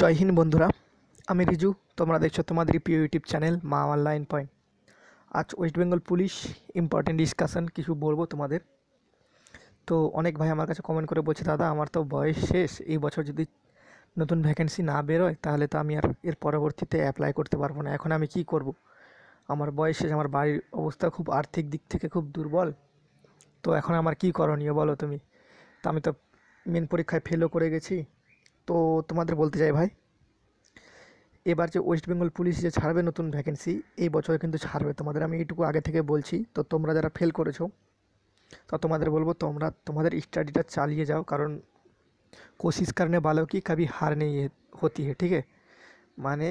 জয় হিন্দ বন্ধুরা আমি রিজু তোমরা দেখছো তোমাদের প্রিয় YouTube channel Maa online point আজ West Bengal police important discussion কিছু বলবো তোমাদের তো অনেক ভাই আমার কাছে কমেন্ট করে বলছে দাদা আমার তো বয়স শেষ এই বছর যদি নতুন ভ্যাকেন্সি না বেরোয় তাহলে তো আমি আর এর পরবর্তীতে অ্যাপ্লাই করতে পারবো না এখন আমি কি করব। আমার বয়স শেষ আমার বাড়ির অবস্থা খুব আর্থিক দিক থেকে খুব দুর্বল তো এখন আমার কি করণীয় বলো তুমি তো আমি তো মেন পরীক্ষায় ফেলও করে গেছি তো তোমাদের বলতে চাই ভাই এবার যে ওয়েস্ট বেঙ্গল পুলিশ যে ছাড়বে নতুন ভ্যাকেন্সি এই বছরে কিন্তু ছাড়বে তোমাদের আমি এইটুকু আগে থেকে বলছি তো তোমরা যারা ফেল করেছো তো তোমাদের বলবো তোমরা তোমাদের স্টাডিটা চালিয়ে যাও কারণ কোশিস কারণে ভালো কি কাবি হার নেই হতি হে ঠিক মানে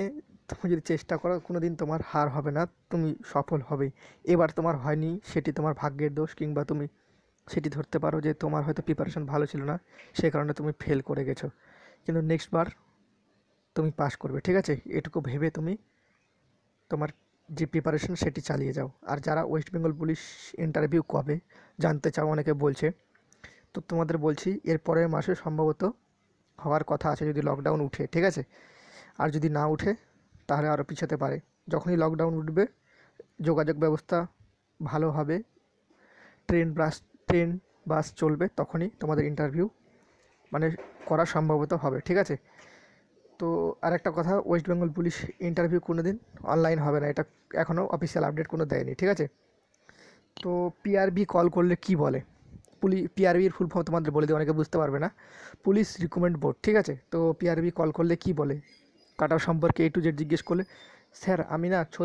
তুমি যদি চেষ্টা করো কোনো দিন তোমার হার হবে না তুমি সফল হবে এবার তোমার হয়নি সেটি তোমার ভাগ্যের দোষ কিংবা তুমি সেটি ধরতে পারো যে তোমার হয়তো প্রিপারেশন ভালো ছিল না সে কারণে তুমি ফেল করে গেছো কিন্তু নেক্সট বার তুমি পাস করবে ঠিক আছে এটুকু ভেবে তুমি তোমার যে প্রিপারেশন সেটি চালিয়ে যাও আর যারা ওয়েস্ট বেঙ্গল পুলিশ ইন্টারভিউ কবে জানতে চাও অনেকে বলছে তো তোমাদের বলছি এর পরের মাসে সম্ভবত হওয়ার কথা আছে যদি লকডাউন উঠে ঠিক আছে আর যদি না উঠে তাহলে আরও পিছাতে পারে যখনই লকডাউন উঠবে যোগাযোগ ব্যবস্থা ভালো হবে ট্রেন বাস ট্রেন বাস চলবে তখনই তোমাদের ইন্টারভিউ মানে করা সম্ভবত হবে ঠিক আছে তো আর একটা কথা ওয়েস্ট বেঙ্গল পুলিশ ইন্টারভিউ কোনো দিন অনলাইন হবে না এটা এখনও অফিসিয়াল আপডেট কোনো দেয়নি ঠিক আছে তো পিআরবি কল করলে কি বলে পুলিশ পিআরবির ফুল ফর্ম তোমাদের বলে দিই অনেকে বুঝতে পারবে না পুলিশ রিকমেন্ড বোর্ড ঠিক আছে তো পিআরবি কল করলে কি বলে কাটা সম্পর্কে এ টু জেড জিজ্ঞেস করলে স্যার আমি না ছ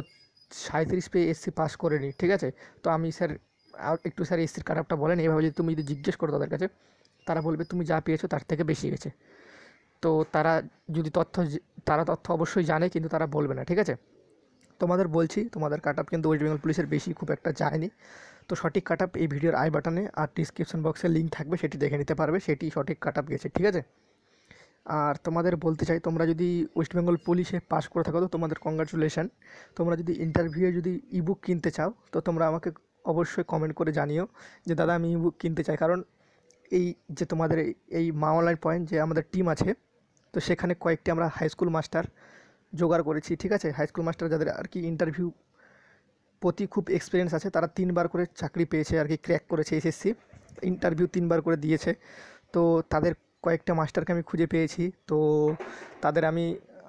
সাঁত্রিশ পেয়ে এসসি পাস করে নিই ঠিক আছে তো আমি স্যার একটু স্যার এসসির কাটআপটা বলেন এভাবে যদি তুমি যদি জিজ্ঞেস করো তাদের কাছে তারা বলবে তুমি যা পেয়েছো তার থেকে বেশি গেছে তো তারা যদি তথ্য তারা তথ্য অবশ্যই জানে কিন্তু তারা বলবে না ঠিক আছে তোমাদের বলছি তোমাদের কাট আপ কিন্তু ওয়েস্ট বেঙ্গল পুলিশের বেশি খুব একটা যায়নি তো সঠিক কাট আপ এই ভিডিওর আই বাটনে আর ডিসক্রিপশন বক্সে লিঙ্ক থাকবে সেটি দেখে নিতে পারবে সেটি সঠিক কাট আপ গেছে ঠিক আছে আর তোমাদের বলতে চাই তোমরা যদি ওয়েস্ট বেঙ্গল পুলিশে পাস করে থাকো তো তোমাদের কংগ্রাচুলেশান তোমরা যদি ইন্টারভিউয়ে যদি ইবুক কিনতে চাও তো তোমরা আমাকে অবশ্যই কমেন্ট করে জানিও যে দাদা আমি ইবুক কিনতে চাই কারণ এই যে তোমাদের এই মা অনলাইন পয়েন্ট যে আমাদের টিম আছে তো সেখানে কয়েকটি আমরা হাই স্কুল মাস্টার জোগাড় করেছি ঠিক আছে হাই স্কুল মাস্টার যাদের আর কি ইন্টারভিউ প্রতি খুব এক্সপিরিয়েন্স আছে তারা তিনবার করে চাকরি পেয়েছে আর কি ক্র্যাক করেছে এসএসসি ইন্টারভিউ তিনবার করে দিয়েছে তো তাদের কয়েকটা মাস্টারকে আমি খুঁজে পেয়েছি তো তাদের আমি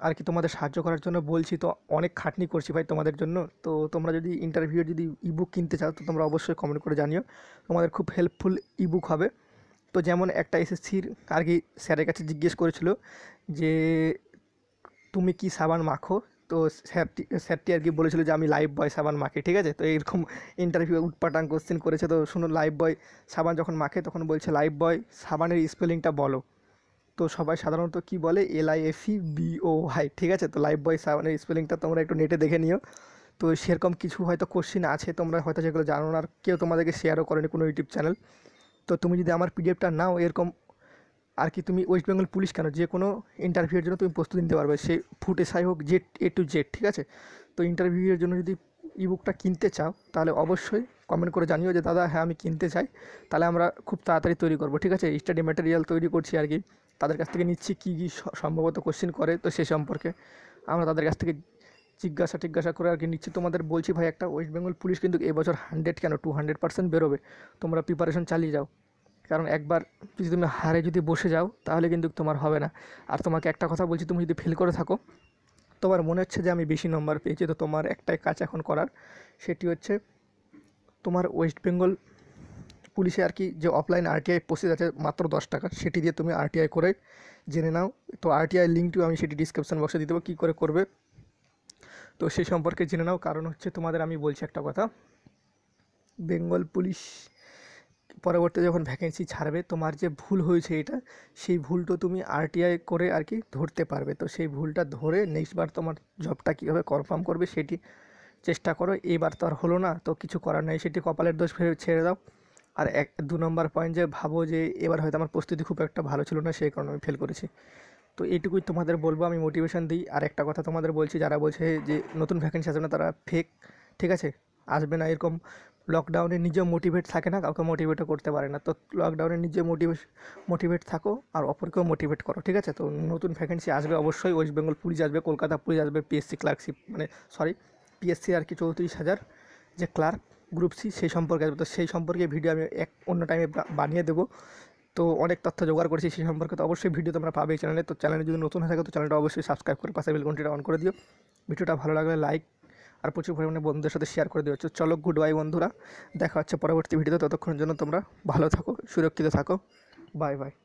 আর কি তোমাদের সাহায্য করার জন্য বলছি তো অনেক খাটনি করছি ভাই তোমাদের জন্য তো তোমরা যদি ইন্টারভিউ যদি ইবুক কিনতে চাও তো তোমরা অবশ্যই কমেন্ট করে জানিও তোমাদের খুব হেল্পফুল ইবুক হবে তো যেমন একটা এসএসসির আর কি স্যারের কাছে জিজ্ঞেস করেছিল যে তুমি কি সাবান মাখো তো স্যারটি স্যারটি আর কি বলেছিল যে আমি লাইভ বয় সাবান মাখি ঠিক আছে তো এরকম ইন্টারভিউ উৎপাটাং কোশ্চেন করেছে তো শুনো লাইভ বয় সাবান যখন মাখে তখন বলছে লাইভ বয় সাবানের স্পেলিংটা বলো তো সবাই সাধারণত কি বলে L I F E B O হাই ঠিক আছে তো লাইভ বয় সাবানের স্পেলিংটা তোমরা একটু নেটে দেখে নিও তো সেরকম কিছু হয়তো কোশ্চিন আছে তোমরা হয়তো সেগুলো জানো না আর কেউ তোমাদেরকে শেয়ারও করেনি কোনো ইউটিউব চ্যানেল তো তুমি যদি আমার পিডিএফটা নাও এরকম আর কি তুমি ওয়েস্ট বেঙ্গল পুলিশ কেন যে কোনো ইন্টারভিউয়ের জন্য তুমি প্রস্তুতি নিতে পারবে সে ফুটে সাই হোক জেড এ টু জেড ঠিক আছে তো ইন্টারভিউয়ের জন্য যদি ইবুকটা কিনতে চাও তাহলে অবশ্যই কমেন্ট করে জানিও যে দাদা হ্যাঁ আমি কিনতে চাই তাহলে আমরা খুব তাড়াতাড়ি তৈরি করব ঠিক আছে স্টাডি ম্যাটেরিয়াল তৈরি করছি আর কি তাদের কাছ থেকে নিচ্ছি কী কী সম্ভবত কোশ্চেন করে তো সে সম্পর্কে আমরা তাদের কাছ থেকে জিজ্ঞাসা টিজ্ঞাসা করে আর কি নিচ্ছি তোমাদের বলছি ভাই একটা ওয়েস্ট বেঙ্গল পুলিশ কিন্তু এবছর হান্ড্রেড কেন টু হান্ড্রেড পার্সেন্ট বেরোবে তোমরা প্রিপারেশন চালিয়ে যাও কারণ একবার যদি তুমি হারে যদি বসে যাও তাহলে কিন্তু তোমার হবে না আর তোমাকে একটা কথা বলছি তুমি যদি ফেল করে থাকো তোমার মনে হচ্ছে যে আমি বেশি নম্বর পেয়েছি তো তোমার একটাই কাজ এখন করার সেটি হচ্ছে তোমার ওয়েস্ট বেঙ্গল পুলিশে আর কি যে অফলাইন আরটিআই প্রসেস আছে মাত্র দশ টাকা সেটি দিয়ে তুমি আরটিআই করে জেনে নাও তো আরটিআই লিঙ্কটিও আমি সেটি ডিসক্রিপশান বক্সে দিয়ে দেবো কী করে করবে তো সে সম্পর্কে জেনে নাও কারণ হচ্ছে তোমাদের আমি বলছি একটা কথা বেঙ্গল পুলিশ পরবর্তী যখন ভ্যাকেন্সি ছাড়বে তোমার যে ভুল হয়েছে এটা সেই ভুলটা তুমি আরটিআই করে আর কি ধরতে পারবে তো সেই ভুলটা ধরে নেক্সট বার তোমার জবটা কীভাবে কনফার্ম করবে সেটি চেষ্টা করো এবার তো আর হলো না তো কিছু করার নেই সেটি কপালের দোষ ভেবে ছেড়ে দাও আর এক দু নম্বর পয়েন্ট যে ভাবো যে এবার হয়তো আমার প্রস্তুতি খুব একটা ভালো ছিল না সেই কারণে আমি ফেল করেছি তো এইটুকুই তোমাদের বলবো আমি মোটিভেশন দিই আর একটা কথা তোমাদের বলছি যারা বলছে যে নতুন ভ্যাকেন্সি আসবে না তারা ফেক ঠিক আছে আসবে না এরকম লকডাউনে নিজে মোটিভেট থাকে না কাউকে মোটিভেটও করতে পারে না তো লকডাউনে নিজে মোটিভেশ মোটিভেট থাকো আর অপরকেও মোটিভেট করো ঠিক আছে তো নতুন ভ্যাকেন্সি আসবে অবশ্যই ওয়েস্ট বেঙ্গল পুলিশ আসবে কলকাতা পুলিশ আসবে পিএসসি ক্লার্কশিপ মানে সরি পিএসসি আর কি চৌত্রিশ হাজার যে ক্লার্ক গ্রুপ সি সেই সম্পর্কে আসবে তো সেই সম্পর্কে ভিডিও আমি এক অন্য টাইমে বানিয়ে দেবো তো অনেক তথ্য জোগাড় করেছি সেই সম্পর্কে তো অবশ্যই ভিডিও তোমরা পাবে চ্যানেলে তো চ্যানেলে যদি নতুন হয়ে থাকে তো চ্যানেলটা অবশ্যই সাবস্ক্রাইব করে পাশে বেলকনটিটা অন করে দিও ভিডিওটা ভালো লাগলে লাইক আর প্রচুর পরিমাণে বন্ধুদের সাথে শেয়ার করে দিও চলো গুড বাই বন্ধুরা দেখা হচ্ছে পরবর্তী ভিডিওতে ততক্ষণের জন্য তোমরা ভালো থাকো সুরক্ষিত থাকো বাই বাই